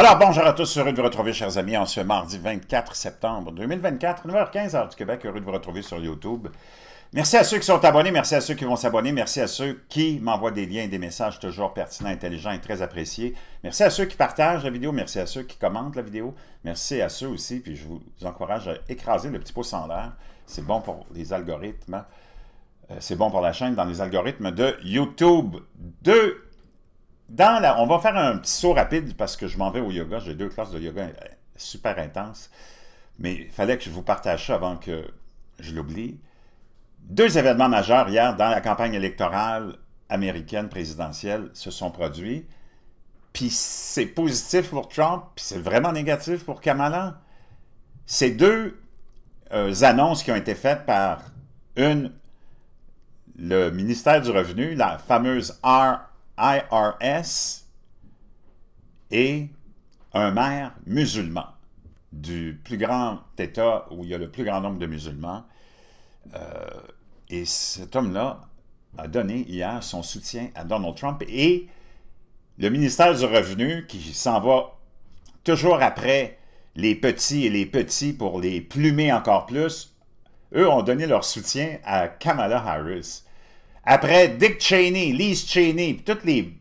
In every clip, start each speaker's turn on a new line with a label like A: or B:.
A: Alors, bonjour à tous, heureux de vous retrouver, chers amis, en ce mardi 24 septembre 2024, 9h15, heure du Québec, heureux de vous retrouver sur YouTube. Merci à ceux qui sont abonnés, merci à ceux qui vont s'abonner, merci à ceux qui m'envoient des liens et des messages toujours pertinents, intelligents et très appréciés. Merci à ceux qui partagent la vidéo, merci à ceux qui commentent la vidéo, merci à ceux aussi, puis je vous encourage à écraser le petit pouce en l'air. C'est bon pour les algorithmes, euh, c'est bon pour la chaîne dans les algorithmes de YouTube. 2 on va faire un petit saut rapide parce que je m'en vais au yoga. J'ai deux classes de yoga euh, super intenses. Mais il fallait que je vous partage ça avant que je l'oublie. Deux événements majeurs hier dans la campagne électorale américaine présidentielle se sont produits. Puis c'est positif pour Trump, puis c'est vraiment négatif pour Kamala. Ces deux euh, annonces qui ont été faites par une, le ministère du Revenu, la fameuse R IRS et un maire musulman du plus grand État où il y a le plus grand nombre de musulmans. Euh, et cet homme-là a donné hier son soutien à Donald Trump et le ministère du Revenu qui s'en va toujours après les petits et les petits pour les plumer encore plus, eux ont donné leur soutien à Kamala Harris. Après Dick Cheney, Lise Cheney, toutes les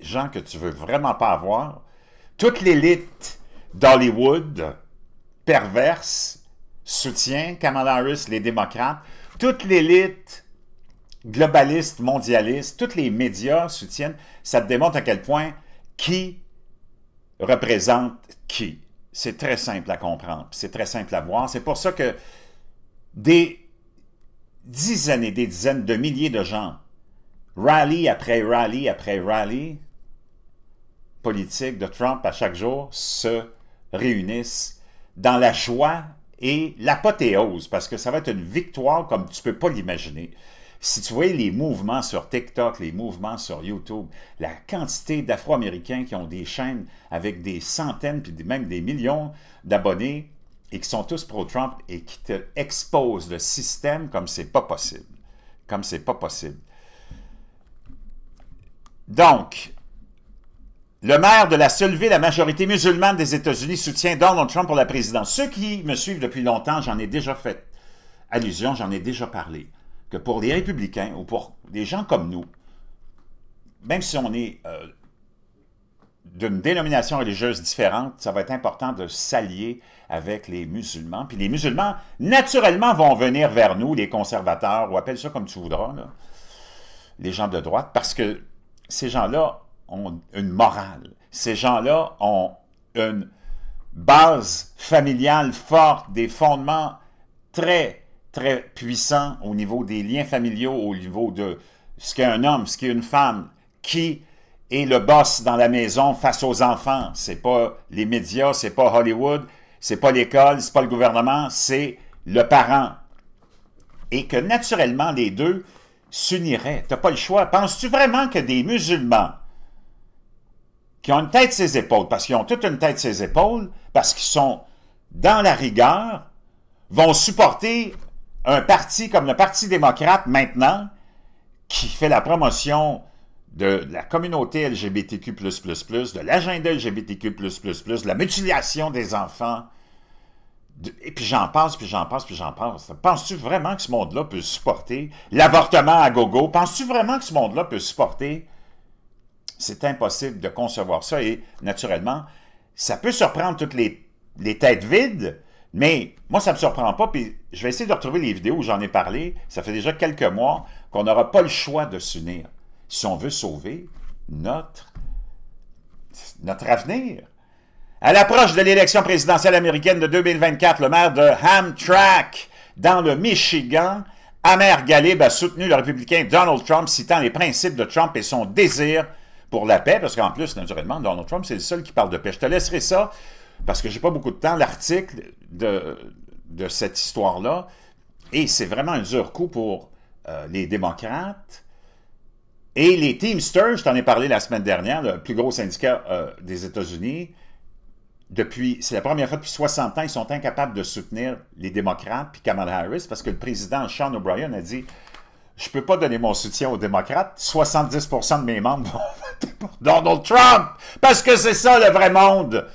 A: gens que tu veux vraiment pas avoir, toute l'élite d'Hollywood perverse soutient Kamala Harris, les démocrates, toute l'élite globaliste, mondialiste, tous les médias soutiennent, ça te démontre à quel point qui représente qui. C'est très simple à comprendre, c'est très simple à voir. C'est pour ça que des dizaines et des dizaines de milliers de gens, rallye après rallye après rallye politique de Trump à chaque jour se réunissent dans la joie et l'apothéose, parce que ça va être une victoire comme tu ne peux pas l'imaginer. Si tu vois les mouvements sur TikTok, les mouvements sur YouTube, la quantité d'Afro-Américains qui ont des chaînes avec des centaines, puis même des millions d'abonnés, et qui sont tous pro-Trump et qui te exposent le système comme c'est pas possible. Comme c'est pas possible. Donc, le maire de la seule ville à majorité musulmane des États-Unis soutient Donald Trump pour la présidence. Ceux qui me suivent depuis longtemps, j'en ai déjà fait allusion, j'en ai déjà parlé, que pour les républicains ou pour des gens comme nous, même si on est euh, d'une dénomination religieuse différente, ça va être important de s'allier avec les musulmans. Puis les musulmans, naturellement, vont venir vers nous, les conservateurs, ou appelle ça comme tu voudras, les gens de droite, parce que ces gens-là ont une morale. Ces gens-là ont une base familiale forte, des fondements très, très puissants au niveau des liens familiaux, au niveau de ce qu'est un homme, ce qu'est une femme, qui et le boss dans la maison face aux enfants. C'est pas les médias, c'est pas Hollywood, c'est pas l'école, n'est pas le gouvernement, c'est le parent. Et que naturellement, les deux s'uniraient. Tu n'as pas le choix. Penses-tu vraiment que des musulmans qui ont une tête ses épaules, parce qu'ils ont toute une tête ses épaules, parce qu'ils sont dans la rigueur, vont supporter un parti comme le Parti démocrate maintenant, qui fait la promotion de la communauté LGBTQ++, de l'agenda LGBTQ++, de la mutilation des enfants, et puis j'en passe, puis j'en passe, puis j'en pense. Penses-tu vraiment que ce monde-là peut supporter l'avortement à gogo? Penses-tu vraiment que ce monde-là peut supporter? C'est impossible de concevoir ça, et naturellement, ça peut surprendre toutes les, les têtes vides, mais moi, ça ne me surprend pas, puis je vais essayer de retrouver les vidéos où j'en ai parlé. Ça fait déjà quelques mois qu'on n'aura pas le choix de s'unir si on veut sauver notre, notre avenir. À l'approche de l'élection présidentielle américaine de 2024, le maire de Hamtrak, dans le Michigan, Amer Galib a soutenu le républicain Donald Trump, citant les principes de Trump et son désir pour la paix, parce qu'en plus, naturellement, Donald Trump, c'est le seul qui parle de paix. Je te laisserai ça, parce que j'ai pas beaucoup de temps, l'article de, cette histoire-là, et c'est vraiment un dur coup pour euh, les démocrates, et les Teamsters, je t'en ai parlé la semaine dernière, le plus gros syndicat euh, des États-Unis, depuis, c'est la première fois depuis 60 ans, ils sont incapables de soutenir les démocrates puis Kamala Harris parce que le président Sean O'Brien a dit Je ne peux pas donner mon soutien aux démocrates, 70 de mes membres vont voter pour Donald Trump parce que c'est ça le vrai monde.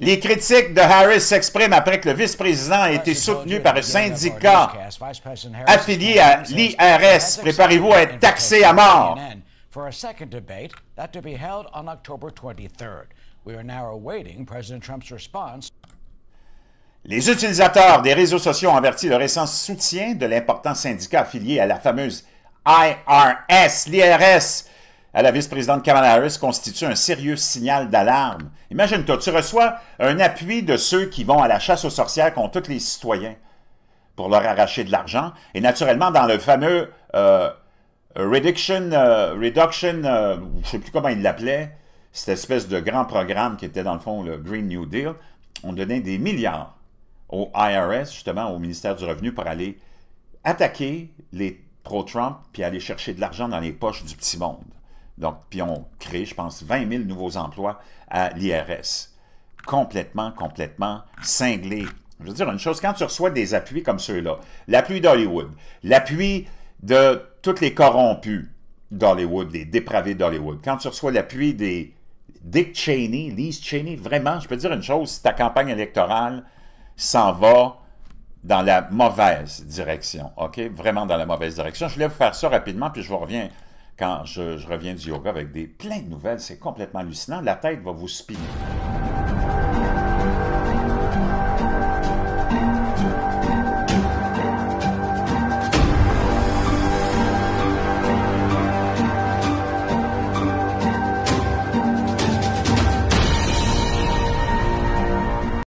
A: Les critiques de Harris s'expriment après que le vice-président a été soutenu par un syndicat affilié à l'IRS. Préparez-vous à être taxé à mort. Les utilisateurs des réseaux sociaux ont averti le récent soutien de l'important syndicat affilié à la fameuse IRS, l'IRS, à la vice-présidente Kamala Harris constitue un sérieux signal d'alarme. Imagine-toi, tu reçois un appui de ceux qui vont à la chasse aux sorcières contre tous les citoyens pour leur arracher de l'argent. Et naturellement, dans le fameux euh, Reduction, euh, reduction euh, je ne sais plus comment il l'appelait, cette espèce de grand programme qui était dans le fond le Green New Deal, on donnait des milliards au IRS, justement au ministère du Revenu, pour aller attaquer les pro-Trump puis aller chercher de l'argent dans les poches du petit monde. Donc, puis on crée, je pense, 20 000 nouveaux emplois à l'IRS. Complètement, complètement cinglé. Je veux dire une chose, quand tu reçois des appuis comme ceux-là, l'appui d'Hollywood, l'appui de tous les corrompus d'Hollywood, les dépravés d'Hollywood, quand tu reçois l'appui des Dick Cheney, Lise Cheney, vraiment, je peux dire une chose, ta campagne électorale s'en va dans la mauvaise direction, OK? Vraiment dans la mauvaise direction. Je voulais vous faire ça rapidement, puis je vous reviens quand je, reviens du yoga avec des plein de nouvelles. C'est complètement hallucinant. La tête va vous spinner.